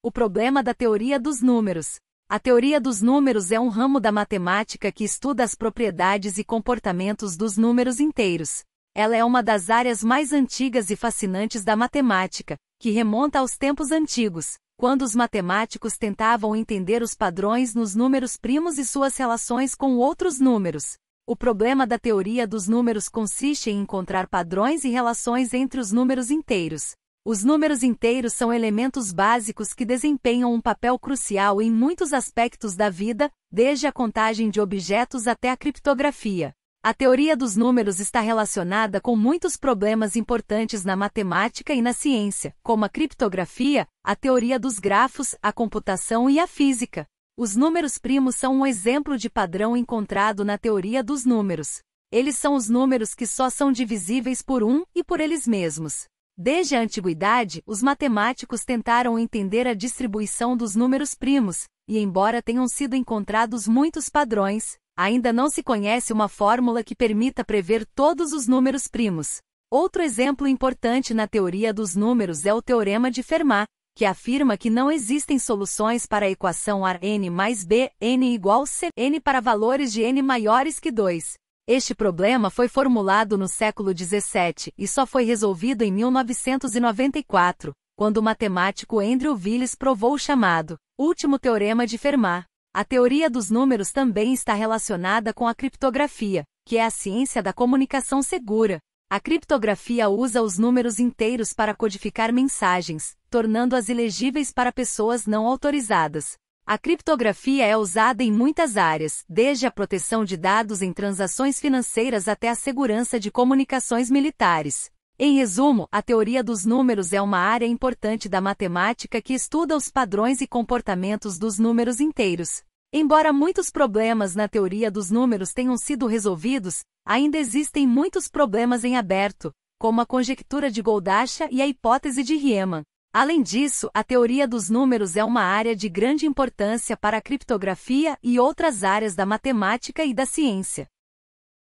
O problema da teoria dos números. A teoria dos números é um ramo da matemática que estuda as propriedades e comportamentos dos números inteiros. Ela é uma das áreas mais antigas e fascinantes da matemática, que remonta aos tempos antigos, quando os matemáticos tentavam entender os padrões nos números primos e suas relações com outros números. O problema da teoria dos números consiste em encontrar padrões e relações entre os números inteiros, os números inteiros são elementos básicos que desempenham um papel crucial em muitos aspectos da vida, desde a contagem de objetos até a criptografia. A teoria dos números está relacionada com muitos problemas importantes na matemática e na ciência, como a criptografia, a teoria dos grafos, a computação e a física. Os números primos são um exemplo de padrão encontrado na teoria dos números. Eles são os números que só são divisíveis por um e por eles mesmos. Desde a antiguidade, os matemáticos tentaram entender a distribuição dos números primos, e embora tenham sido encontrados muitos padrões, ainda não se conhece uma fórmula que permita prever todos os números primos. Outro exemplo importante na teoria dos números é o teorema de Fermat, que afirma que não existem soluções para a equação ar n mais b, n igual c, n para valores de n maiores que 2. Este problema foi formulado no século XVII e só foi resolvido em 1994, quando o matemático Andrew Willis provou o chamado último teorema de Fermat. A teoria dos números também está relacionada com a criptografia, que é a ciência da comunicação segura. A criptografia usa os números inteiros para codificar mensagens, tornando-as ilegíveis para pessoas não autorizadas. A criptografia é usada em muitas áreas, desde a proteção de dados em transações financeiras até a segurança de comunicações militares. Em resumo, a teoria dos números é uma área importante da matemática que estuda os padrões e comportamentos dos números inteiros. Embora muitos problemas na teoria dos números tenham sido resolvidos, ainda existem muitos problemas em aberto, como a conjectura de Goldasha e a hipótese de Riemann. Além disso, a teoria dos números é uma área de grande importância para a criptografia e outras áreas da matemática e da ciência.